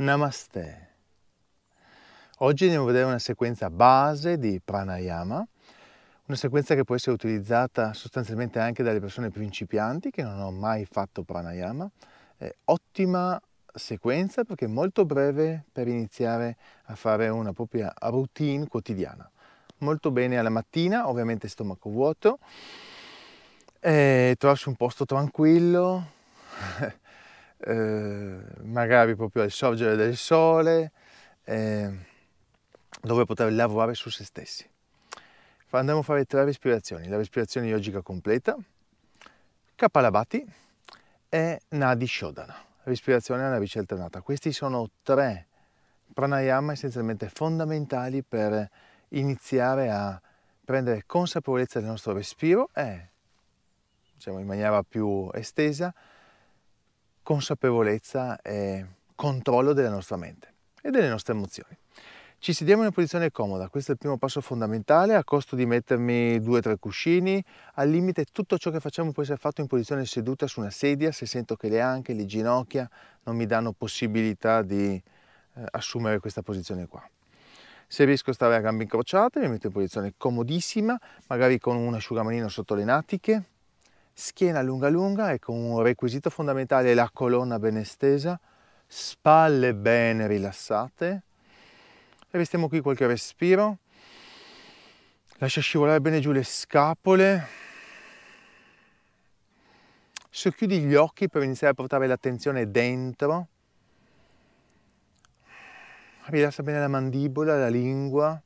Namaste. Oggi andiamo a vedere una sequenza base di pranayama, una sequenza che può essere utilizzata sostanzialmente anche dalle persone principianti che non hanno mai fatto pranayama. È ottima sequenza perché è molto breve per iniziare a fare una propria routine quotidiana. Molto bene alla mattina, ovviamente stomaco vuoto, trovarsi un posto tranquillo. Eh, magari proprio al sorgere del sole, eh, dove poter lavorare su se stessi. Andiamo a fare tre respirazioni, la respirazione yogica completa, Kapalabhati e Nadi Shodana. respirazione alla narice alternata. Questi sono tre pranayama essenzialmente fondamentali per iniziare a prendere consapevolezza del nostro respiro e, diciamo in maniera più estesa, consapevolezza e controllo della nostra mente e delle nostre emozioni. Ci sediamo in una posizione comoda, questo è il primo passo fondamentale, a costo di mettermi due o tre cuscini, al limite tutto ciò che facciamo può essere fatto in posizione seduta su una sedia, se sento che le anche, le ginocchia non mi danno possibilità di eh, assumere questa posizione qua. Se riesco a stare a gambe incrociate mi metto in posizione comodissima, magari con un asciugamanino sotto le natiche, schiena lunga lunga e con un requisito fondamentale la colonna ben estesa, spalle bene rilassate. restiamo qui qualche respiro. Lascia scivolare bene giù le scapole. Socchiudi gli occhi per iniziare a portare l'attenzione dentro. Rilassa bene la mandibola, la lingua.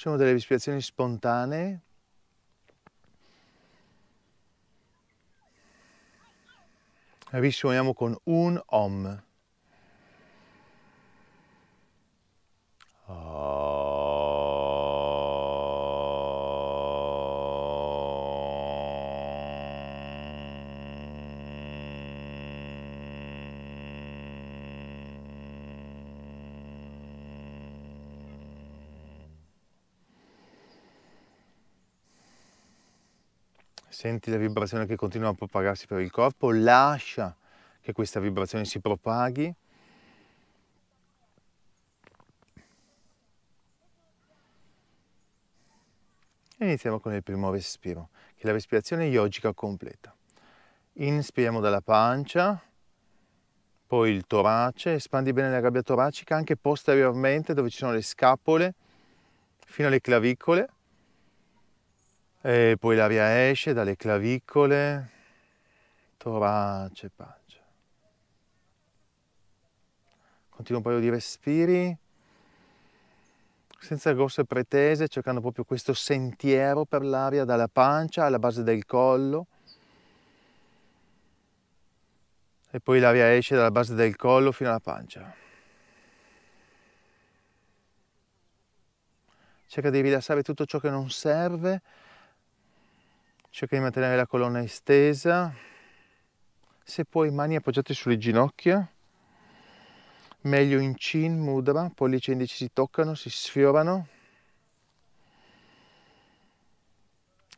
sono delle respirazioni spontanee risuoniamo con un om Senti la vibrazione che continua a propagarsi per il corpo, lascia che questa vibrazione si propaghi. E iniziamo con il primo respiro, che è la respirazione yogica completa. Inspiriamo dalla pancia, poi il torace, espandi bene la gabbia toracica anche posteriormente dove ci sono le scapole fino alle clavicole e poi l'aria esce dalle clavicole, torace, pancia. Continua un paio di respiri, senza grosse pretese, cercando proprio questo sentiero per l'aria dalla pancia alla base del collo. E poi l'aria esce dalla base del collo fino alla pancia. cerca di rilassare tutto ciò che non serve cerca di mantenere la colonna estesa se puoi mani appoggiate sulle ginocchia meglio in chin mudra pollice e indice si toccano si sfiorano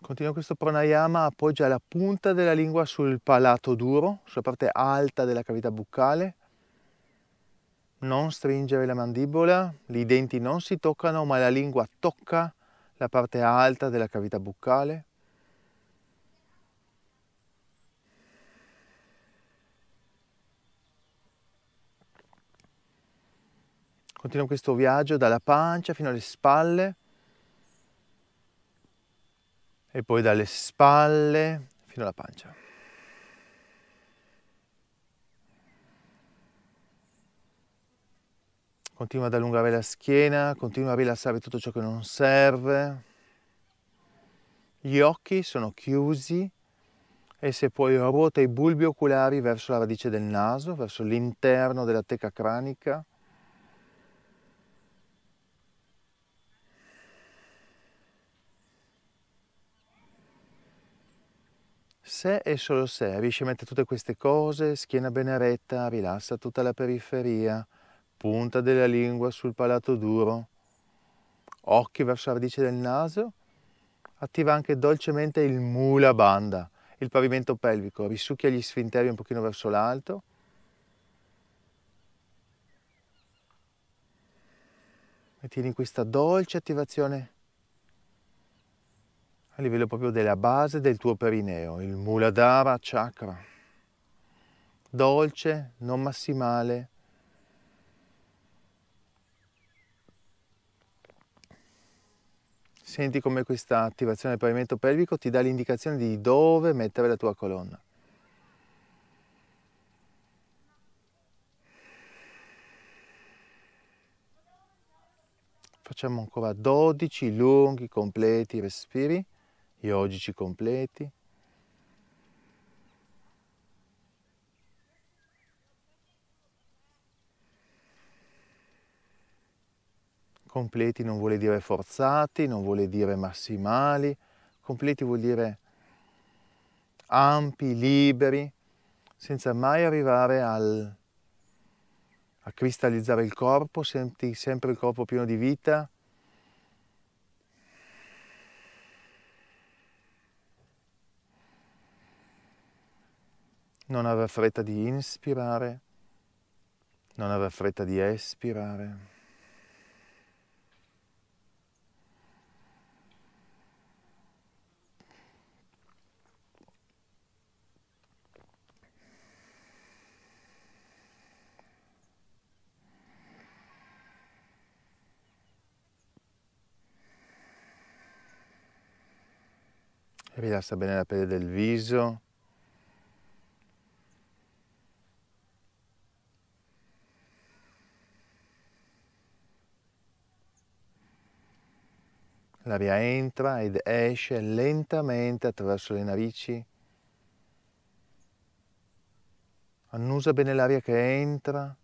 continua questo pranayama appoggia la punta della lingua sul palato duro sulla parte alta della cavità buccale non stringere la mandibola, i denti non si toccano ma la lingua tocca la parte alta della cavità buccale. Continuiamo questo viaggio dalla pancia fino alle spalle e poi dalle spalle fino alla pancia. Continua ad allungare la schiena, continua a rilassare tutto ciò che non serve. Gli occhi sono chiusi e se puoi ruota i bulbi oculari verso la radice del naso, verso l'interno della teca cranica. se e solo se riesci a mettere tutte queste cose, schiena ben eretta, rilassa tutta la periferia, punta della lingua sul palato duro, occhi verso la radice del naso, attiva anche dolcemente il mula banda, il pavimento pelvico, risucchia gli sfinteri un pochino verso l'alto, e tieni questa dolce attivazione a livello proprio della base del tuo perineo, il Muladhara Chakra, dolce, non massimale, Senti come questa attivazione del pavimento pelvico ti dà l'indicazione di dove mettere la tua colonna. Facciamo ancora 12 lunghi, completi respiri io oggi completi. Completi non vuole dire forzati, non vuole dire massimali, completi vuol dire ampi, liberi, senza mai arrivare al, a cristallizzare il corpo, senti sempre il corpo pieno di vita, non aver fretta di inspirare, non aver fretta di espirare. Rilassa bene la pelle del viso. L'aria entra ed esce lentamente attraverso le narici. Annusa bene l'aria che entra.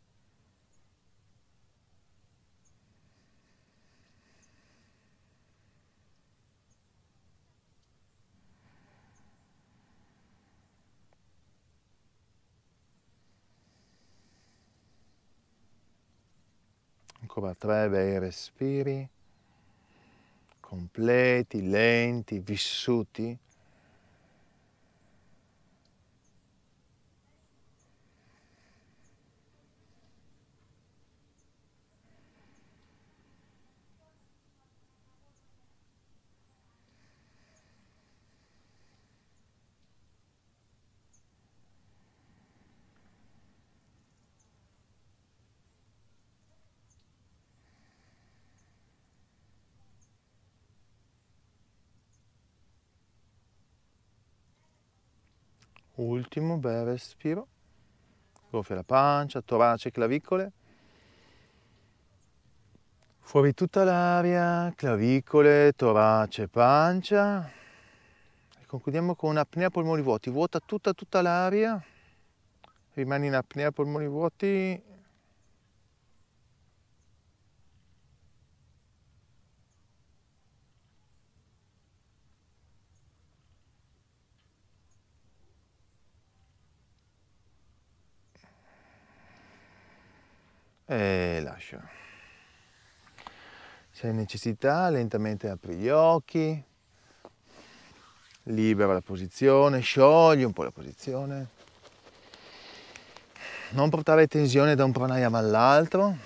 Ancora tre bei respiri completi, lenti, vissuti, Ultimo, bel respiro. Gonfia la pancia, torace, clavicole. Fuori tutta l'aria, clavicole, torace, pancia. E concludiamo con un'apnea polmoni vuoti. Vuota tutta, tutta l'aria. Rimani in apnea polmoni vuoti e eh, lascia. Se hai necessità, lentamente apri gli occhi, libera la posizione, sciogli un po' la posizione. Non portare tensione da un pranayama all'altro.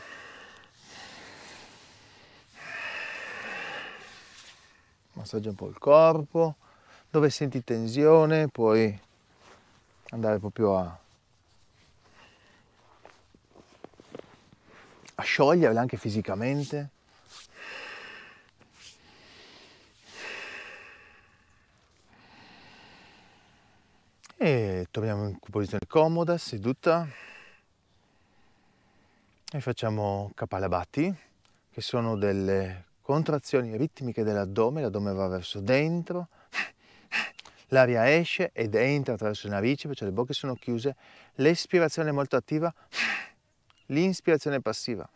Massaggia un po' il corpo. Dove senti tensione puoi andare proprio a a scioglierle anche fisicamente. E torniamo in posizione comoda, seduta. E facciamo capalabati, che sono delle contrazioni ritmiche dell'addome, l'addome va verso dentro, l'aria esce ed entra attraverso le narici, perciò le bocche sono chiuse, l'espirazione è molto attiva, L'inspirazione passiva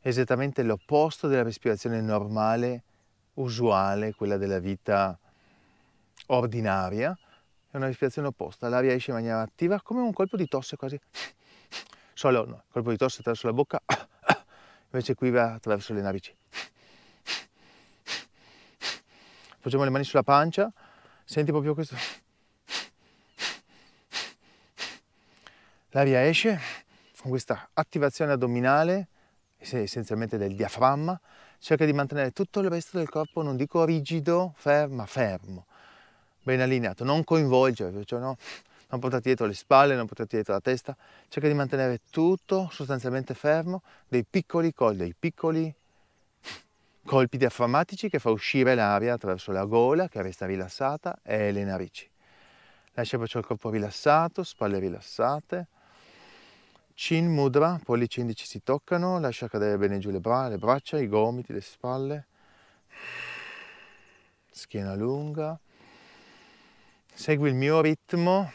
è esattamente l'opposto della respirazione normale, usuale, quella della vita ordinaria. È una respirazione opposta, l'aria esce in maniera attiva come un colpo di tosse quasi. Solo no, colpo di tosse attraverso la bocca, invece qui va attraverso le narici. Facciamo le mani sulla pancia, senti proprio questo. L'aria esce con questa attivazione addominale, essenzialmente del diaframma, cerca di mantenere tutto il resto del corpo, non dico rigido, fermo, fermo, ben allineato, non coinvolgere, cioè no, non portati dietro le spalle, non portati dietro la testa, cerca di mantenere tutto sostanzialmente fermo, dei piccoli colpi, dei piccoli colpi diaframmatici che fa uscire l'aria attraverso la gola che resta rilassata e le narici. Lascia perciò il corpo rilassato, spalle rilassate, Chin Mudra, pollici e indici si toccano, lascia cadere bene giù le, bra le braccia, i gomiti, le spalle. Schiena lunga. Segui il mio ritmo.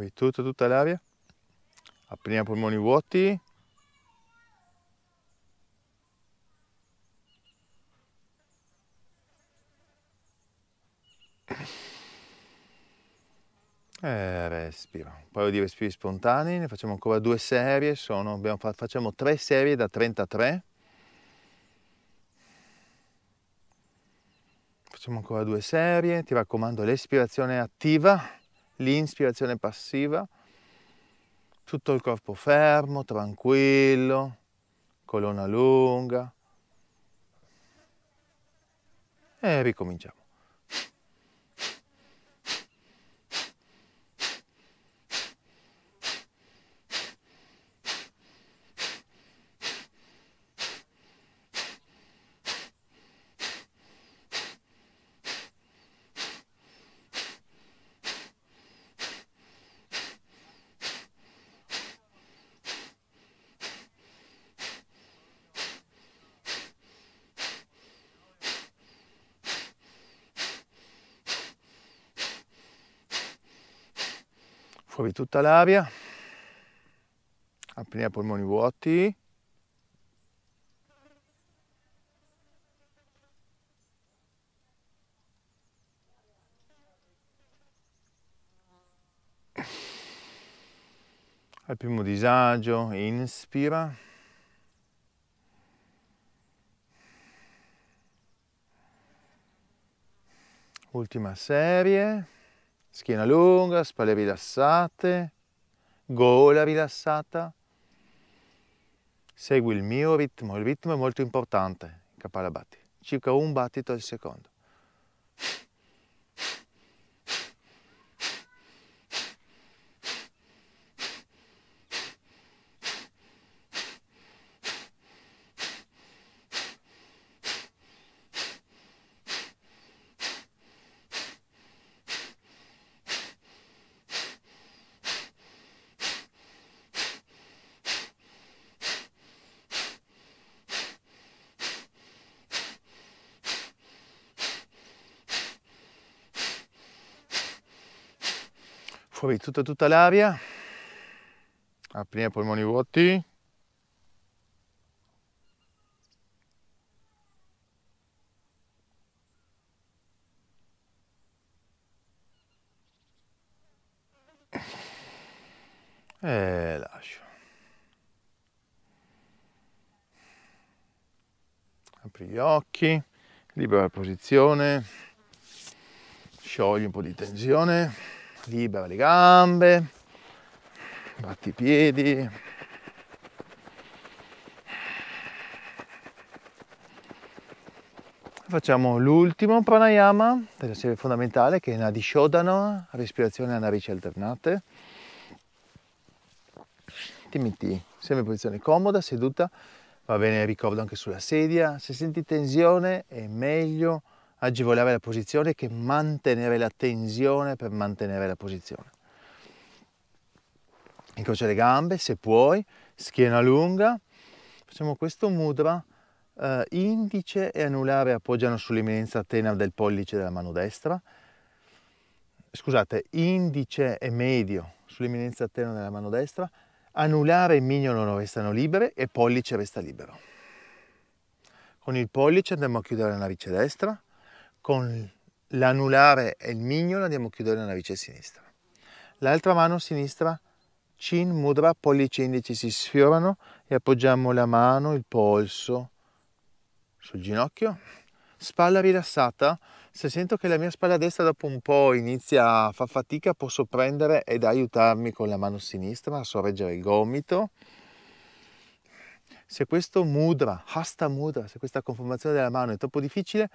qui tutta, tutta l'aria apriamo i polmoni vuoti e eh, respiro un paio di respiri spontanei ne facciamo ancora due serie sono, abbiamo, facciamo tre serie da 33 facciamo ancora due serie ti raccomando l'espirazione attiva l'inspirazione passiva, tutto il corpo fermo, tranquillo, colonna lunga e ricominciamo. Trovi tutta l'aria, apri polmoni vuoti. Al primo disagio, inspira. Ultima serie. Schiena lunga, spalle rilassate, gola rilassata. Segui il mio ritmo, il ritmo è molto importante, in Kapalabhati, circa un battito al secondo. fuori tutta, tutta l'aria, apriamo i polmoni vuoti, e lascio. Apri gli occhi, libera la posizione, sciogli un po' di tensione libera le gambe, batti i piedi. Facciamo l'ultimo pranayama della serie fondamentale che è Nadi Shodano, respirazione a narici alternate. Ti metti sempre in posizione comoda, seduta, va bene, ricordo anche sulla sedia. Se senti tensione è meglio agevolare la posizione che mantenere la tensione per mantenere la posizione. Incrocia le gambe se puoi, schiena lunga, facciamo questo mudra eh, indice e anulare appoggiano sull'imminenza tena del pollice della mano destra, scusate, indice e medio sull'imminenza tena della mano destra, anulare e mignolo restano libere e pollice resta libero. Con il pollice andiamo a chiudere la narice destra, con l'anulare e il mignolo andiamo a chiudere la narice sinistra. L'altra mano sinistra, chin, mudra, pollice e indice si sfiorano e appoggiamo la mano, il polso sul ginocchio. Spalla rilassata, se sento che la mia spalla destra dopo un po' inizia a far fatica posso prendere ed aiutarmi con la mano sinistra a sorreggere il gomito. Se questo mudra, hasta mudra, se questa conformazione della mano è troppo difficile,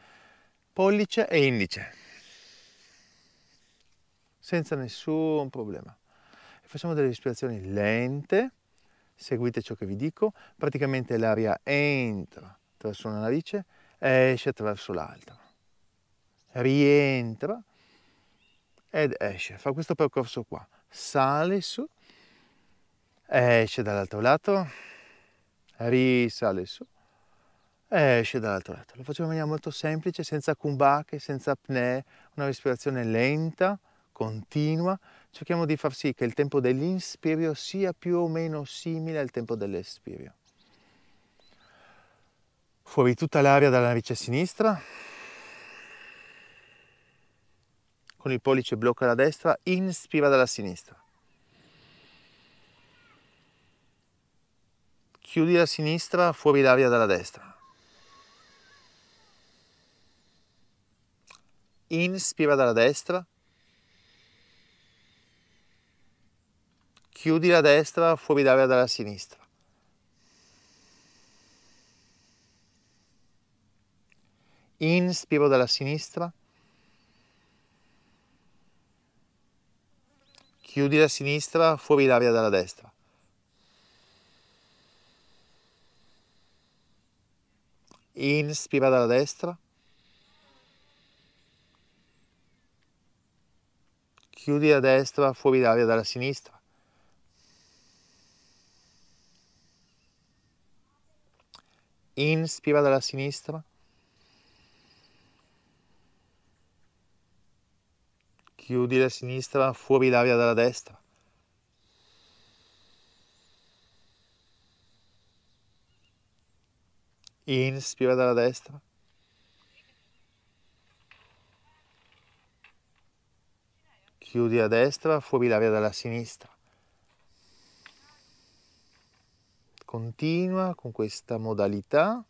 pollice e indice, senza nessun problema. Facciamo delle respirazioni lente, seguite ciò che vi dico, praticamente l'aria entra attraverso una narice, esce attraverso l'altra, rientra ed esce, fa questo percorso qua, sale su, esce dall'altro lato, risale su, e esce dall'altro lato. Lo facciamo in maniera molto semplice, senza kumbake, senza apnee, una respirazione lenta, continua. Cerchiamo di far sì che il tempo dell'inspirio sia più o meno simile al tempo dell'espirio. Fuori tutta l'aria dalla narice sinistra. Con il pollice blocca la destra, inspira dalla sinistra. Chiudi la sinistra, fuori l'aria dalla destra. inspira dalla destra, chiudi la destra, fuori l'aria dalla sinistra. Inspiro dalla sinistra, chiudi la sinistra, fuori l'aria dalla destra. Inspira dalla destra, chiudi da destra, fuori l'aria dalla sinistra. Inspira dalla sinistra. Chiudi la sinistra, fuori l'aria dalla destra. Inspira dalla destra. chiudi a destra, fuori l'aria dalla sinistra. Continua con questa modalità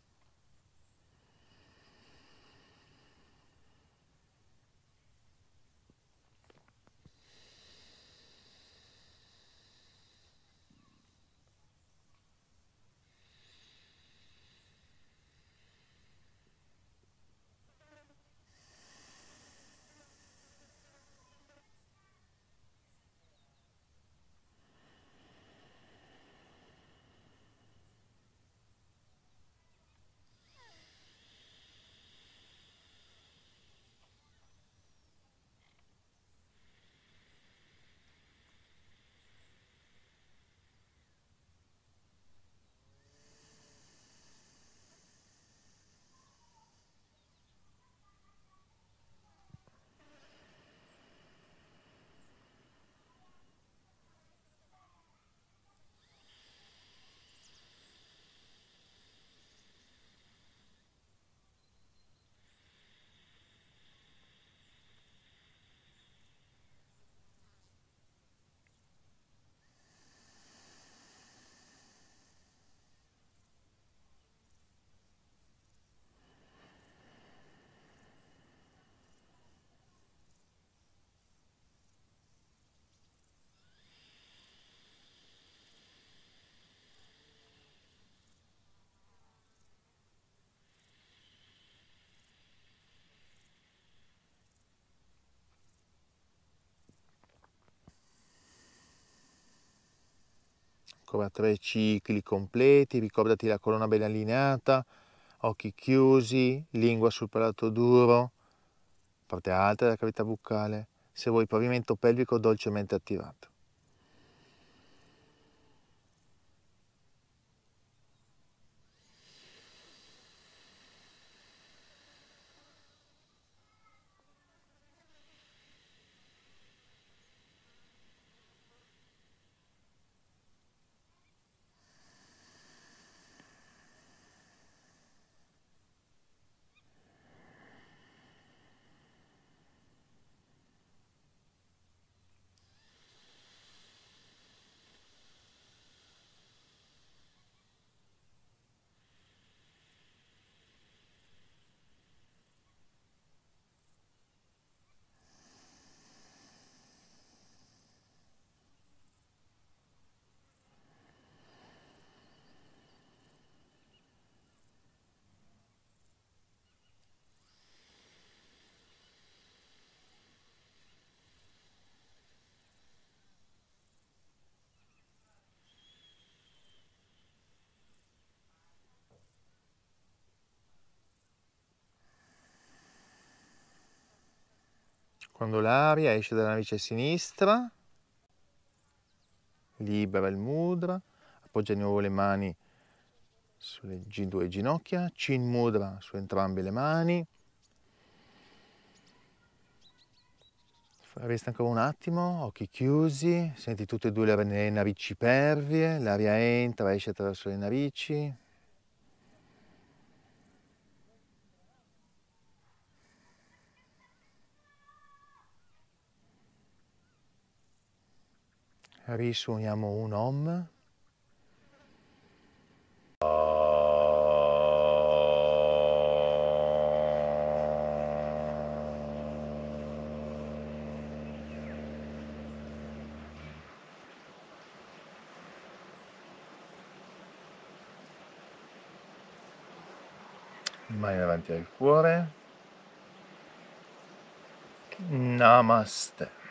ancora tre cicli completi, ricordati la colonna ben allineata, occhi chiusi, lingua sul palato duro, parte alta della cavità buccale, se vuoi pavimento pelvico dolcemente attivato. quando l'aria esce dalla narice sinistra, libera il mudra, appoggia di nuovo le mani sulle due ginocchia, chin mudra su entrambe le mani. Resta ancora un attimo, occhi chiusi, senti tutte e due le narici pervie, l'aria entra, esce attraverso le narici, risuoniamo un om. Mani davanti al cuore. Namaste.